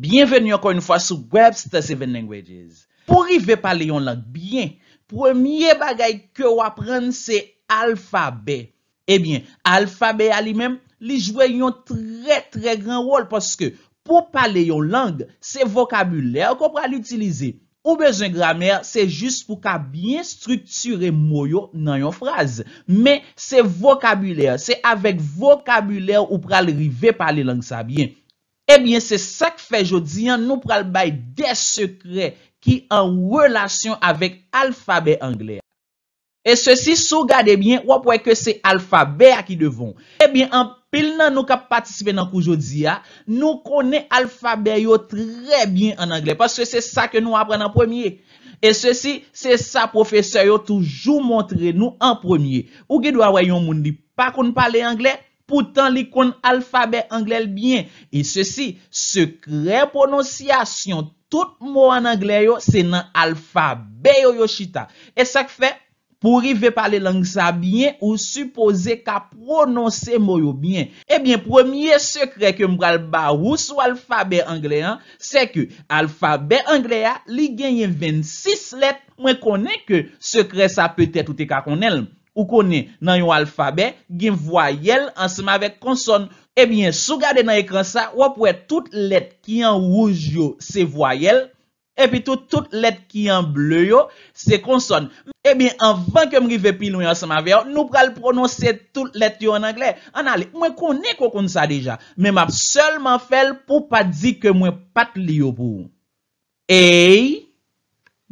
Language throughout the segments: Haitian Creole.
Bienveni ankon yon fwa sou Webster 7 Languages. Po rive pale yon lang, bien, premye bagay ke w apren se alfabe. Ebyen, eh alfabe ali men, li jwe yon tre tre gran rol poske pou pale yon lang, se vokabuler ko pral utilize. Ou bezon gramer, se jist pou ka bien strukture moyo nan yon fraz. Men, se vokabuler, se avek vokabuler ou pral rive pale lang sa, bien. Ebyen se sak fe jodi an nou pral bay de sekre ki an relasyon avek alfabe angle. E se si sou gade ebyen wapwe ke se alfabe a ki devon. Ebyen eh an pil nan nou ka patisipe nan kou jodi a, nou kone alfabe yo tre bien an angle. Paske se sa ke nou apren an premier. E se si se sa profese yo toujou montre nou an premier. Ou ki dwa way yon moun di pa kon pale angle? Poutan li kon alfabè anglèl byen. E se si, sekre prononsyasyon tout mou an anglè yo, se nan alfabè yo yo chita. E sak fe, pou rive pale langsa byen, ou supose ka prononsè mou yo byen. Ebyen, eh premier sekre ke mbral ba ou sou alfabè anglè an, se ke alfabè anglè a li genye 26 let. Mwen konen ke sekre sa petè tout e ka konelm. Ou konen nan yon alfabet, gen voyel an sema vek konson. Ebyen, sou gade nan ekran sa, wapwe tout let ki an rouge yo se voyel. Epi tout, tout let ki an ble yo se konson. Ebyen, anvan ke mri ve pi nou yon sema vek, nou pral prononse tout let yo an angle. An ale, mwen konen kou kon sa deja. Men map selman fel pou pa di ke mwen pat li yo pou. EY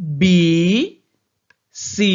BI SI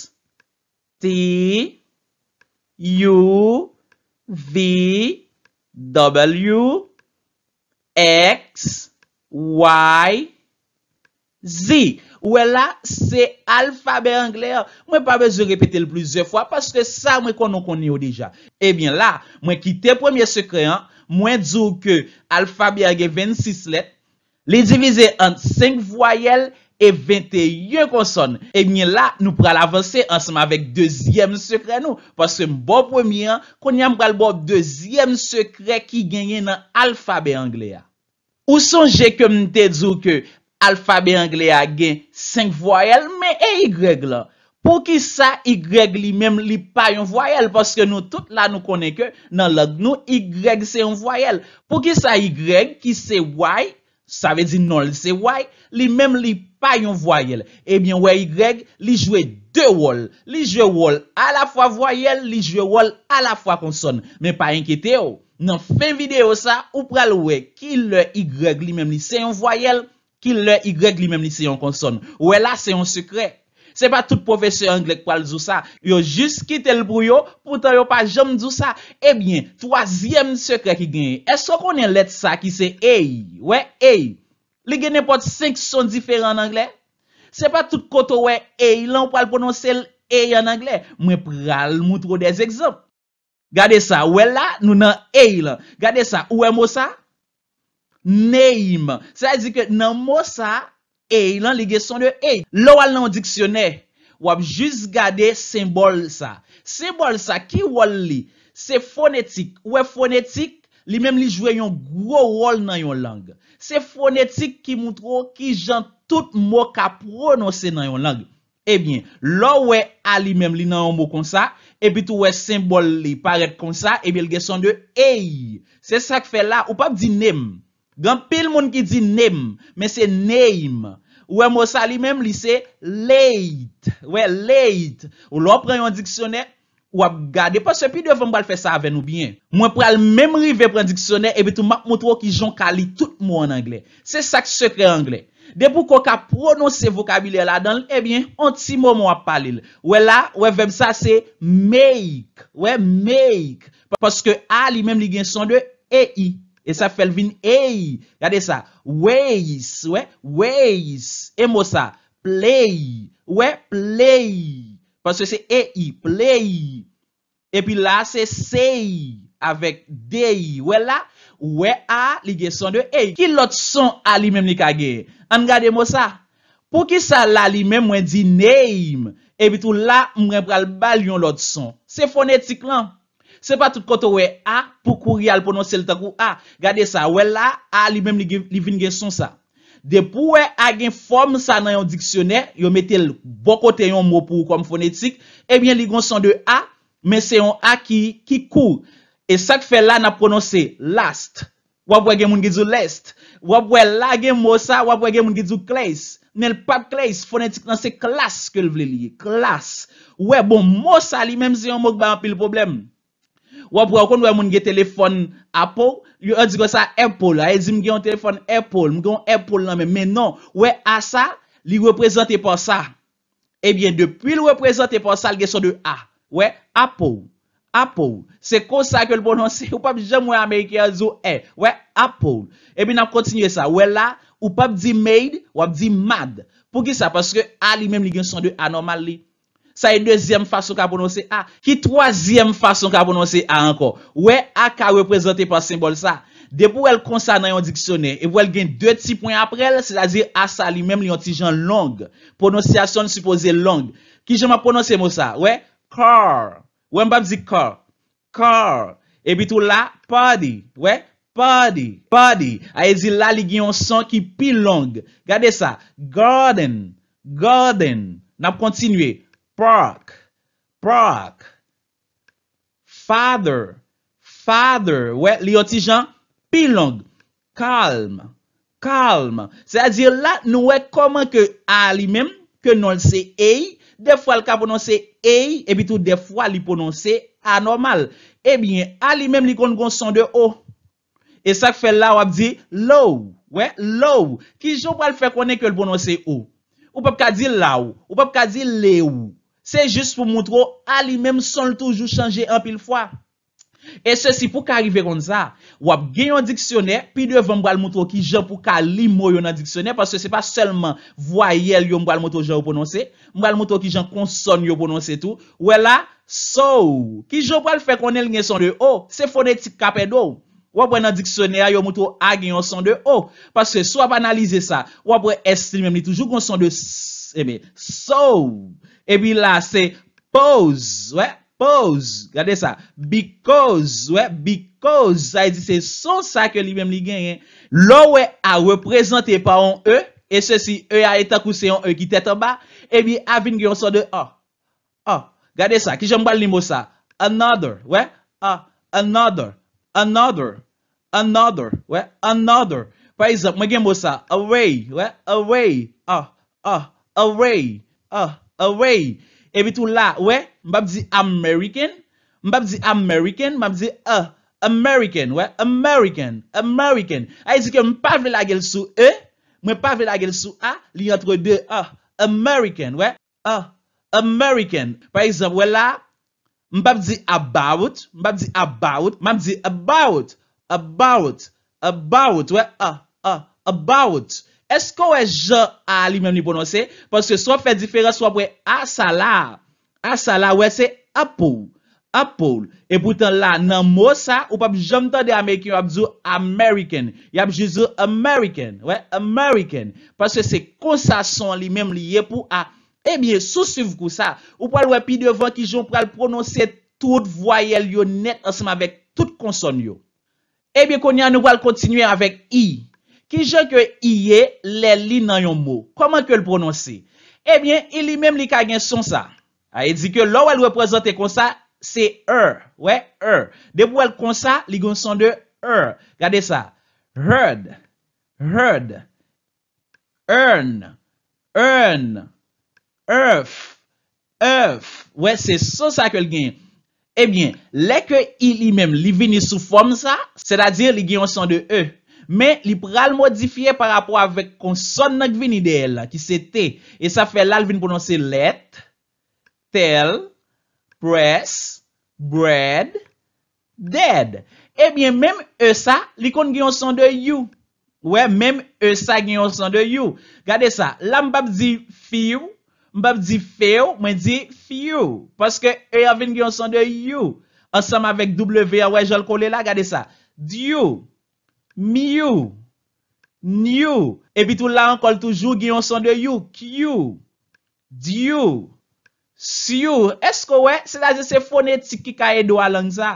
T, U, V, W, X, Y, Z. Ouè e la, se alfabe anglè an. Mwen pa bezou repete le blize fwa, paske sa mwen konon konyo dija. Ebyen eh la, mwen kite premier sekre an, mwen dzou ke alfabe agè 26 let, li divize an 5 voyel, e 21 konson. E eh mi la, nou pral avanse ansenme avek dezyem sekre nou. Paske m bo pwemi an, kon yam pral bo dezyem sekre ki genye nan alfabe Anglea. Ou sonje kem nte dzo ke alfabe Anglea gen 5 voyel, men e Y la. Po ki sa Y li non, mem li pa yon voyel, paske nou tout la nou konen ke nan log nou Y se yon voyel. Po ki sa Y ki se Y, sa ve di non li se Y, li mem li pa yon voyel. Ebyen, eh wè Y, li jwe de wol. Li jwe wol a la fwa voyel, li jwe wol a la fwa konson. Men pa enkete yo. Nan fin video sa, ou pral wè, ki lè Y li menm li se yon voyel, ki lè Y li menm li se yon konson. Wè la, se yon sekre. Se pa tout professeur engle kwa l zou sa, yo jist kite l bruyo, poutan yo pa jom zou sa. Ebyen, twaziyem sekre ki genye. Eso konen let sa ki se EY. Wè EY. Lige ne pot 5 son diferant an Angle. Se pa tout koto we e ilan pou al pononsel e ilan an Angle. Mwen pral moun tro dez ekzop. Gade sa ouwe la nou nan e ilan. Gade sa ouwe mou sa? Name. Se a di ke nan mou sa e ilan li ge son de e ilan. Lo wal nan diksyoner. Wap juz gade sembol sa. Sembol sa ki wal li? Se fonetik. Ouwe fonetik? Li mèm li jwe yon gwo rol nan yon lang. Se fonetik ki moutro ki jan tout mò ka pronose nan yon lang. Ebyen, eh lò wè a li mèm li nan yon mò kon sa. Ebit wè simbol li paret kon sa. Ebyen, lge son de EY. Se sa kfe la, ou pap di NEM. Gan pil moun ki di NEM. Men se NAME. Wè mò sa li mèm li se LATE. Wè LATE. Ou lò pre yon diksyonèk. Wap gade, pas se pi devan bal fè sa avè nou byen. Mwen pral mèmri vè pran diksyonè, ebe tou mak moutro ki jon kali tout moun anglè. Se sak sekre anglè. De pou koka prononsè vokabilè la, dan ebyen, eh ant si moun moun ap palil. Wè la, wè vèm sa, se meyik. Wè meyik. Paske a li mèm li gen son de eyi. E sa fel vin eyi. Gade sa, weyis. Wè, weyis. E mo sa, pley. Wè, pley. Paswè se e i, ple i, epi la se se i, avèk de i, wè la, wè a, li geson de e i. Ki lot son a li mèm li kage? An gade mo sa? Pou ki sa la li mèm mwen di name, epi tou la mwen pral balyon lot son. Se fonetik lan, se pa tout koto wè a, pou kouri al pononsel takou a. Gade sa, wè la, a li mèm li vin geson sa. De pou we agen fòm sa nan yon diksyonè, yon metel bokote yon mò pou kòm fonetik, ebyen li gonson de a, men se yon a ki kou. E sak fe la nan prononse last, wap wè gen moun gizou lest, wap wè la gen mò sa, wap wè gen moun gizou kles, men lpap kles fonetik nan se klas ke l vle liye, klas. We bon mò sa li menm se yon mò gba anpi l pòblem. Wap wakon wè moun ge telefon Apple, yon an di gwa sa Apple la, e di mge yon telefon Apple, mgon Apple nan men, men non, wè a sa, li wè prezante pa sa. Ebyen, depi l wè prezante pa sa, li gen son de a. Wè, Apple, Apple, se konsa ke l bonansi, wè e. wè Apple. Ebyen, nan kontinye sa, wè la, wè wè dji made, wè wè dji mad. Pou ki sa, paske a li menm li gen son de anormal li. Sa e dezyem fason ka ponosye a. Ki troasyem fason ka ponosye a ankon. Ou e a ka wè prezante pa sembol sa. De pou el konsa nan yon diksyonè. E pou el gen 2 ti pwen aprel. Se la zi a sa li menm li yon ti jan long. Ponosyasyon supose long. Ki joma ponosye mou sa? Ou e? Kar. Ou e mbap zi kar? Kar. E bitou la? Padi. Ou e? Padi. Padi. A e zi la li gen yon san ki pi long. Gade sa? Garden. Garden. N ap kontinwe. Padi. Prok, prok, father, father, wè, li oti jan pilong, kalm, kalm, se a dir la nou wè koman ke a li men, ke non se e, de fwa l ka pononse e, e bitou de fwa li pononse a normal, e eh bin, a li men li kon kon son de o, e sak fè la wap di low, wè, low, ki joun wè l fè konen ke l pononse o, ou pep ka di la w, ou pep ka di le w, Se jist pou moutro a li menm son l toujou chanje an pil fwa. E se si pou ka arrive kon za, wap genyon diksyoner, pi devan mbal moutro ki jan pou ka li mou yon diksyoner, parce se pa selman voyel yon mbal moutro jan yon prononse, mbal moutro ki jan konson yon prononse tou, wè la, sou, ki jopal fe konel nye son de ou, se fonetik kapèd ou, wap wè nan diksyoner, yon moutro a genyon son de ou, parce se sou wap analize sa, wap wè estri menm ni toujou kon son de sou, Ebi, so, ebi la, se, pose, we, pose, gade sa, because, we, because, sa, e di se, so sa ke li bem li gen, e, lo we a, we prezante pa on e, e se si e a etakou se yon e ki tete ba, ebi avin gen yon so de, oh, oh, gade sa, ki jom bal li mou sa, another, we, oh, another, another, another, we, another, par exemple, me gen mou sa, away, we, away, oh, oh, Away. Ah. Away. Ebi tout la. We. Mbap zi American. Mbap zi American. Mbap zi ah. American. We. American. American. A e zi ke mpap ve la gel sou e. Mpap ve la gel sou a. Li yotre de ah. American. We. Ah. American. Pwa e zi ou la. Mbap zi about. Mbap zi about. Mbap zi about. About. About. About. We. Ah. Ah. About. We. Esko wè jò a li mèm li pounonsè? Pansè so fè difèren so ap wè a sa la. A sa la wè se apol. Apol. E poutan la nan mò sa. Ou pab jom tande Amerikin yo ap zou Ameriken. Yo ap zou Ameriken. Wè Ameriken. Pansè se konsa son li mèm li ye pou a. E bie sou siv kousa. Ou pwal wè pi devan ki jò pwal pounonsè tout voyel yo net ansèm avèk tout konson yo. E bie konyan nou pwal kontinuè avèk i. Ki je ke iye lè li nan yon mou. Koman ke l prononsi? Ebyen, ili mem li kagen son sa. A, e di ke lò wè l wè prezante kon sa, se er. Wè, er. Dè pou wè l kon sa, li gwen son de er. Gade sa. Rèd. Rèd. Ern. Ern. Erf. Erf. Wè, se son sa ke l gen. Ebyen, lè ke ili mem li vini sou form sa, se la dir li gen yon son de er. Men, li pral modifiye par rapport avèk konson nan kvin idèl ki se te. E sa fè lal vin prononse let, tell, press, bread, dead. Ebyen, eh menm e sa, likon gen yon son de you. Ouè, menm e sa gen yon son de you. Gade sa, la mbap di fiou, mbap di feou, mwen di fiou. Paske e yon vin gen yon son de you. Ansem avèk w, ouè, jol kole la, gade sa, di you. Mi yu, ni yu, epi tou la ankol toujou ginyon son de yu. Ki yu, di yu, si yu, esko wè? Se la jese fonet si ki ka edwa langza.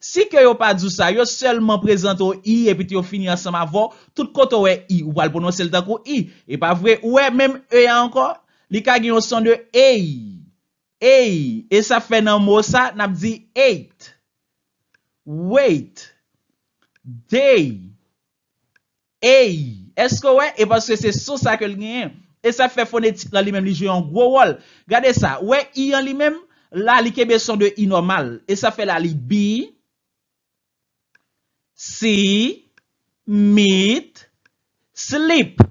Si ke yo pa djousa, yo selman prezento i, epi ti yo fini ansama vò, tout koto wè i, ou alponon selta kou i. E pa vwè, wè, mèm e ankon, li ka ginyon son de ei. Ei, ei, e sa fè nan mò sa, nap di eit. Wait, day. EY, esko wè? E baswè se sou sa ke li genyen. E sa fè fonetik la li menm li jyon gwo wol. Gade sa, wè, i yon li menm la li kebe son de i normal. E sa fè la li bi, si, mit, slip.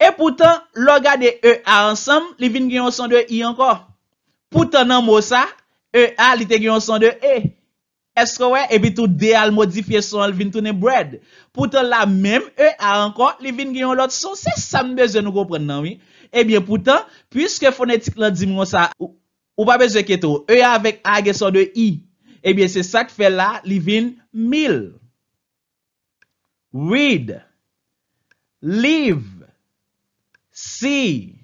E poutan, lo gade e a ansam, li vin genyon son de i anko. Poutan nan mou sa, e a li te genyon son de e. Eskwa we, ebi tou D al modifiye son al vin toune bread. Poutan la menm, e a ankon, li vin ginyon lot son se sa mbeje nou koupren nan mi. Ebi, poutan, pwiske fonetik lan di moun sa, ou pa beze ketou, e a avek A geson de I. Ebi, se sa k fe la, li vin mil. Read. Live. See.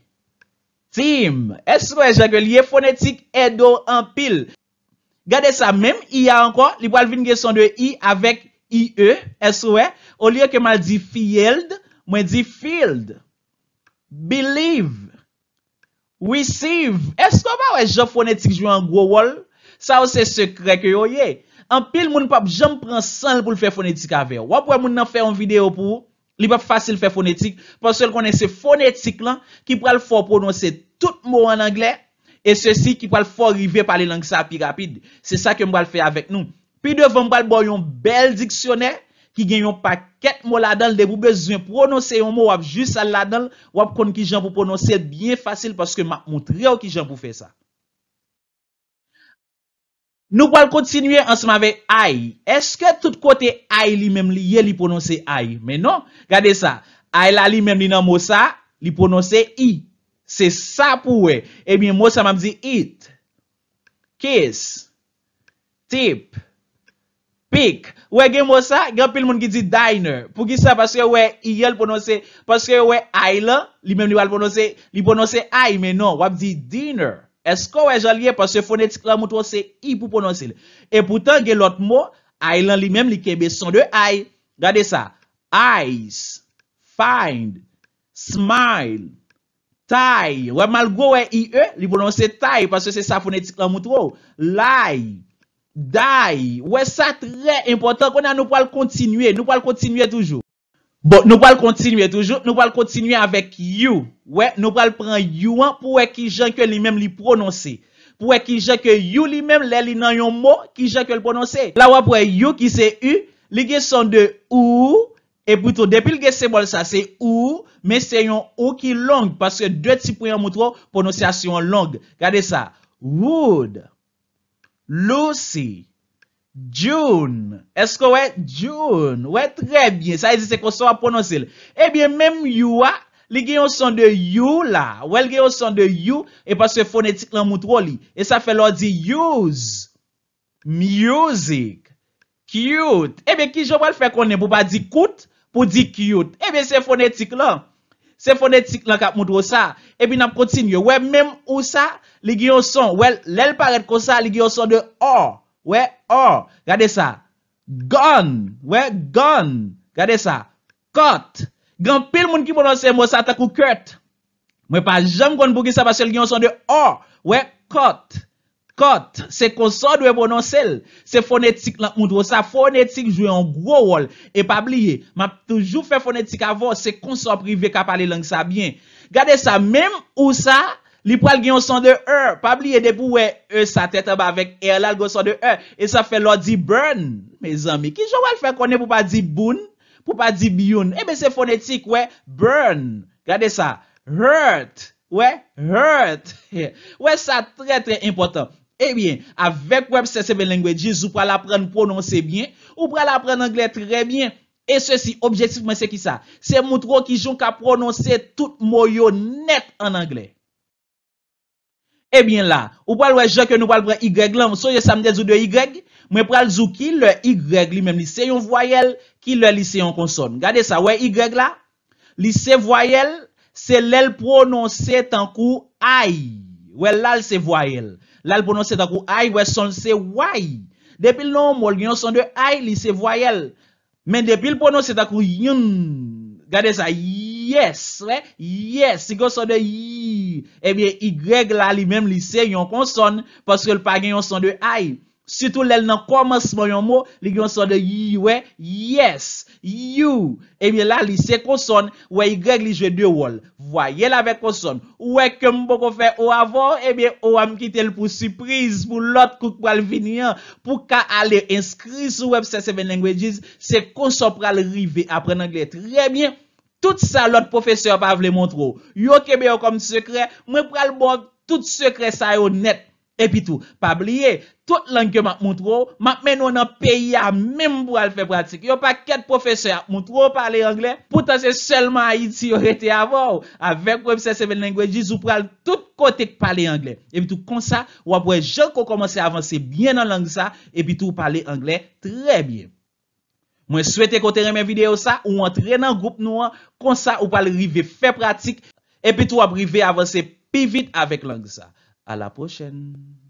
Team. Eskwa we, jake liye fonetik edo an pil. Gade sa mèm, i a anko, li pou al vin gen son de i avèk i e, es wè? Ou e, li yo ke mal di field, mwen di field. Believe. Receive. Esko ba wè, jò fonetik jwè an gwo wol? Sa wè se sekre kè yo, ye. An pil moun pap, jò m pran san pou l fè fonetik avè. Wap wè moun nan fè an video pou, li pap fasil fè fonetik, pò se l konen se fonetik lan, ki pral fò prononse tout mò an anglè, E se si ki pal fo rive pali langsa api rapide. Se sa ke mbal fe avèk nou. Pi devon mbal bo yon bel diksyonè. Ki gen yon paket mo ladal. De pou bezwen prononse yon mo wap jis al ladal. Wap kon ki jan pou prononse. Bien fasil. Paske ma moutre ou ki jan pou fe sa. Nou pal kontinue ansen avèk ay. Eske tout kote ay li mem li ye li prononse ay. Menon. Gade sa. Ay la li mem li nan mosa. Li prononse yi. Se sa pou we. E mi mwosa mam zi it. Kiss. Tip. Pik. We gen mwosa, gen pil moun ki zi diner. Pou ki sa, paske we, i yel ponose. Paske we, ay lan. Li menm li wal ponose, li ponose ay. Men non, wap zi diner. Esko we jalye, paske fonetik la mwoto se i pou ponose. E poutan gen lot mwos, ay lan li menm li kebe son de ay. Gade sa, eyes. Find. Smile. Taï, wè mal go wè i e, li prononse taï, paswè se sa fonetik la mout wò. Lai, daï, wè sa trè important, konan nou pal kontinye, nou pal kontinye toujou. Bon, nou pal kontinye toujou, nou pal kontinye avèk you. Wè, nou pal pran you an, pou wè ki jankè li mèm li prononse. Pou wè ki jankè you li mèm, lè li nan yon mò, ki jankè li prononse. La wè pou wè you ki se u, li gen son de ou, E pwitou, depil ge sebol sa, se ou, me se yon ou ki lang, paske dwe ti pou yon moutro pronosasyon lang. Gade sa, Wood, Lucy, June, esko we, June, we trebyen, sa e zise konso a pronosil. Ebyen, eh mem yuwa, li ge yon son de yu la, wel ge yon son de yu, e paswe fonetik lan moutro li. E sa fe lor di, use, music, cute. Ebyen, eh ki jom wel fe konen, pou pa di kout, Pou di kiyout. Ebe se fonetik lan. Se fonetik lan kap moud wos sa. Ebi eh nap kontin yo. Wè mèm ou sa. Li gyo son. Wè lèl paret kon sa. Li gyo son de or. Wè or. Gade sa. Gon. Wè gon. Gade sa. Kot. Gon pil moun ki moun anse mwos sa takou kret. Mwen pa jom kon bugi sa basel. Li gyo son de or. Wè kot. Kot, se konson dwe bonon sel. Se fonetik lan moudro sa. Fonetik jwe an gwo wol. E pa bliye. Ma toujou fe fonetik avon. Se konson prive ka pale lang sa byen. Gade sa, mem ou sa. Li pral genyon son de er. Pa bliye debou we. E sa tete ba vek er. La lgo son de er. E sa fe lodi burn. Me zami. Ki jowal fe konen pou pa di boon. Pou pa di biyon. Ebe se fonetik we. Burn. Gade sa. Hurt. We. Hurt. We sa tre tre importan. Ebyen, eh avèk wèp se sebe lengwè di, zou pral apren prononse byen, ou pral apren anglè trè byen. E se si, objektifman se ki sa, se moutro ki jon ka prononse tout mou yo net an anglè. Ebyen eh la, ou pral wè jò ke nou pral pran Y, lèm soye samde zou de Y, mè pral zou ki lè Y li mèm liseyon voyel ki lè liseyon konson. Gade sa, wè Y la, lisey voyel, se lèl prononse tankou AY. Wè lal se voyel. La l pou non se takou ay, wè son se wèy. Depil non, mol gen yon son de ay lise voyel. Men depil pou non se takou yon, gade sa, yes, wè, yes. Si kon son de y, ebyen y la li menm lise yon kon son, paske l pa gen yon son de ay. Situ lèl nan komans mwen yon mò, li gwen son de yi wè, yes, you. Ebyè la li se konson, wè yi grek li jè de wòl. Vwa, yè la ve konson. Wè kem bò kon fè ou avò, ebyè ou am kite l pou sürpriz, pou lot kou kwa l vini an. Pou ka ale inskri sou website Seven Languages, se konson pral rivè apre nan gèt. Rè bie, tout sa lot profeseur pa vle mwontro. Yo kebe yo kom sèkre, mwen pral bò, bon, tout sèkre sa yo net. Epi tou, pabliye, tout langgeman moun trou, mak men ou nan peyi ya mèm pou al fè pratik. Yo pa ket profeseur moun trou pale anglè, poutan se selman ayit si yo rete avou. A vek Web 7 Languages ou pral tout kote k pale anglè. Epi tou konsa, ou apwe jok ou komanse avanse bie nan langge sa, epi tou pale anglè tre bie. Mwen swete kote reme video sa, ou antre nan goup nou an konsa ou pale rive fè pratik, epi tou aprive avanse pi vit avek langge sa. À la prochaine.